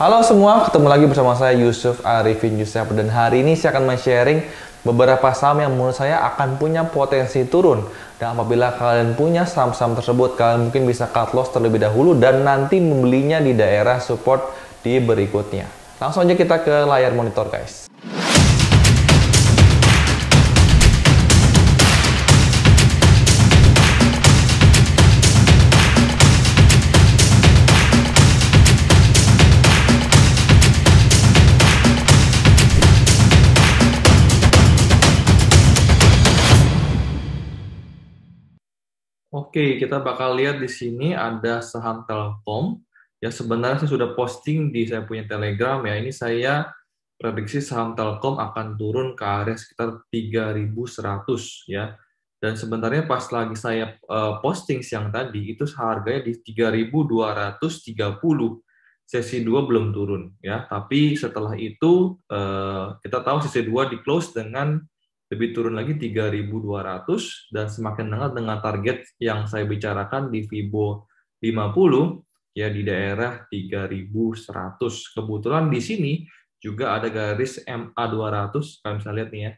Halo semua, ketemu lagi bersama saya Yusuf Arifin Yusuf dan hari ini saya akan men-sharing beberapa saham yang menurut saya akan punya potensi turun dan apabila kalian punya saham-saham tersebut kalian mungkin bisa cut loss terlebih dahulu dan nanti membelinya di daerah support di berikutnya. Langsung aja kita ke layar monitor guys. Oke, kita bakal lihat di sini ada saham Telkom. Ya sebenarnya saya sudah posting di saya punya Telegram ya. Ini saya prediksi saham Telkom akan turun ke area sekitar 3.100 ya. Dan sebenarnya pas lagi saya eh, posting siang tadi itu harganya di 3.230. Sesi 2 belum turun ya, tapi setelah itu eh, kita tahu sesi 2 di close dengan lebih turun lagi 3.200 dan semakin dekat dengan target yang saya bicarakan di fibo 50 ya di daerah 3.100. Kebetulan di sini juga ada garis MA 200 kalian bisa lihat nih ya.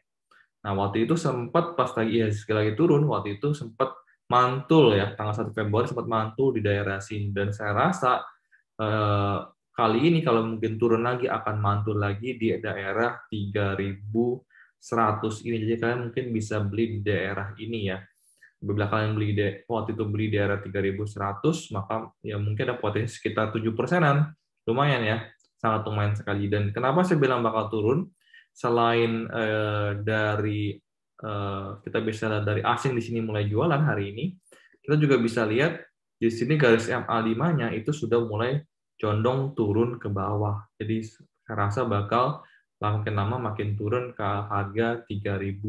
Nah, waktu itu sempat pas lagi ya sekali lagi turun, waktu itu sempat mantul ya tanggal 1 Februari sempat mantul di daerah sini dan saya rasa eh, kali ini kalau mungkin turun lagi akan mantul lagi di daerah 3000 100 ini. Jadi kalian mungkin bisa beli di daerah ini ya. beberapa kalian beli de, waktu itu beli di daerah 3100, maka ya mungkin ada potensi sekitar 7 persenan. Lumayan ya, sangat lumayan sekali. Dan kenapa saya bilang bakal turun? Selain eh, dari eh, kita bisa lihat dari asing di sini mulai jualan hari ini, kita juga bisa lihat di sini garis MA5-nya itu sudah mulai condong turun ke bawah. Jadi saya rasa bakal makin lama makin turun ke harga 3.100.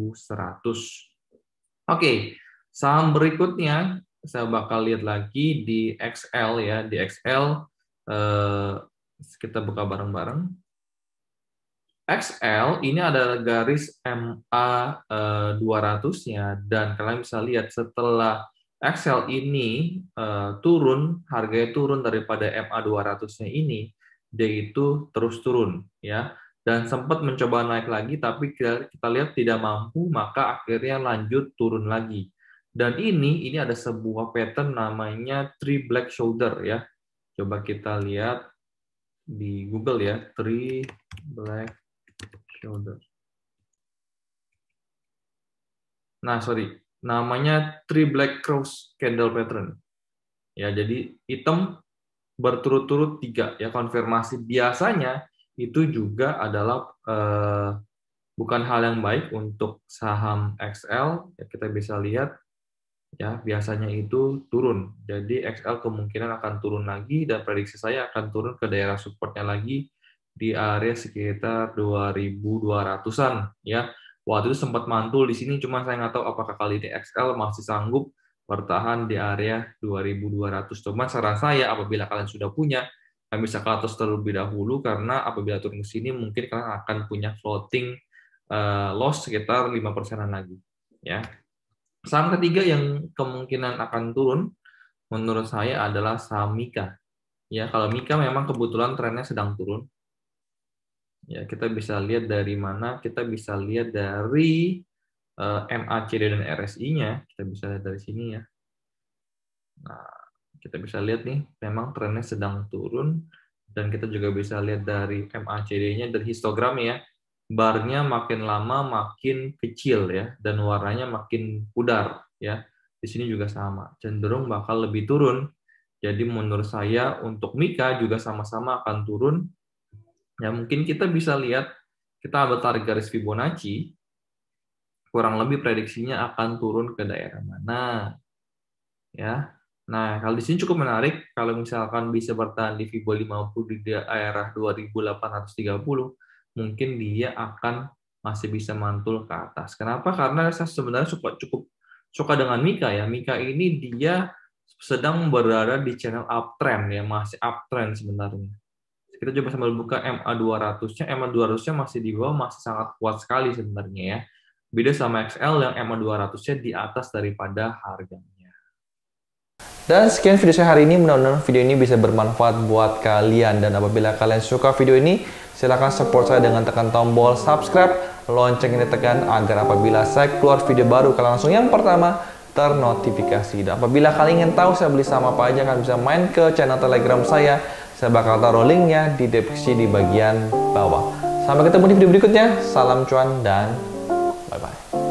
Oke, saham berikutnya saya bakal lihat lagi di XL ya, di XL eh, kita buka bareng-bareng. XL ini adalah garis MA eh, 200 ya dan kalian bisa lihat setelah XL ini eh, turun, harganya turun daripada MA 200-nya ini, dia itu terus turun ya dan sempat mencoba naik lagi tapi kita, kita lihat tidak mampu maka akhirnya lanjut turun lagi dan ini ini ada sebuah pattern namanya three black shoulder ya coba kita lihat di Google ya three black shoulder nah sorry namanya three black cross candle pattern ya jadi hitam berturut-turut tiga ya konfirmasi biasanya itu juga adalah eh, bukan hal yang baik untuk saham XL. Ya, kita bisa lihat ya biasanya itu turun. Jadi XL kemungkinan akan turun lagi dan prediksi saya akan turun ke daerah supportnya lagi di area sekitar 2200-an ya. Waktu itu sempat mantul di sini cuma saya nggak tahu apakah kali ini XL masih sanggup bertahan di area 2200. Cuma saran saya apabila kalian sudah punya kami atas terlebih dahulu karena apabila turun ke sini mungkin kalian akan punya floating uh, loss sekitar 5 persenan lagi. Ya. Saham ketiga yang kemungkinan akan turun menurut saya adalah saham Mika. Ya, kalau Mika memang kebetulan trennya sedang turun. Ya, kita bisa lihat dari mana? Kita bisa lihat dari uh, eh, MACD dan RSI-nya. Kita bisa lihat dari sini ya. Nah, kita bisa lihat nih memang trennya sedang turun dan kita juga bisa lihat dari MACD-nya dari histogram ya barnya makin lama makin kecil ya dan warnanya makin pudar ya di sini juga sama cenderung bakal lebih turun jadi menurut saya untuk Mika juga sama-sama akan turun ya mungkin kita bisa lihat kita ambil tarik garis Fibonacci kurang lebih prediksinya akan turun ke daerah mana ya Nah, kalau di sini cukup menarik kalau misalkan bisa bertahan di Fibo 50 di daerah 2830, mungkin dia akan masih bisa mantul ke atas. Kenapa? Karena saya sebenarnya suka cukup suka dengan Mika ya. Mika ini dia sedang berada di channel uptrend ya, masih uptrend sebenarnya. Kita coba sambil buka MA200-nya. MA200-nya masih di bawah, masih sangat kuat sekali sebenarnya ya. Beda sama XL yang MA200-nya di atas daripada harganya. Dan sekian video saya hari ini. Mudah-mudahan video ini bisa bermanfaat buat kalian. Dan apabila kalian suka video ini, silahkan support saya dengan tekan tombol subscribe, lonceng ini tekan agar apabila saya keluar video baru, kalian langsung yang pertama ternotifikasi. Dan apabila kalian ingin tahu saya beli sama apa aja, kalian bisa main ke channel telegram saya. Saya bakal taruh linknya di deskripsi di bagian bawah. Sampai ketemu di video berikutnya. Salam cuan dan bye-bye.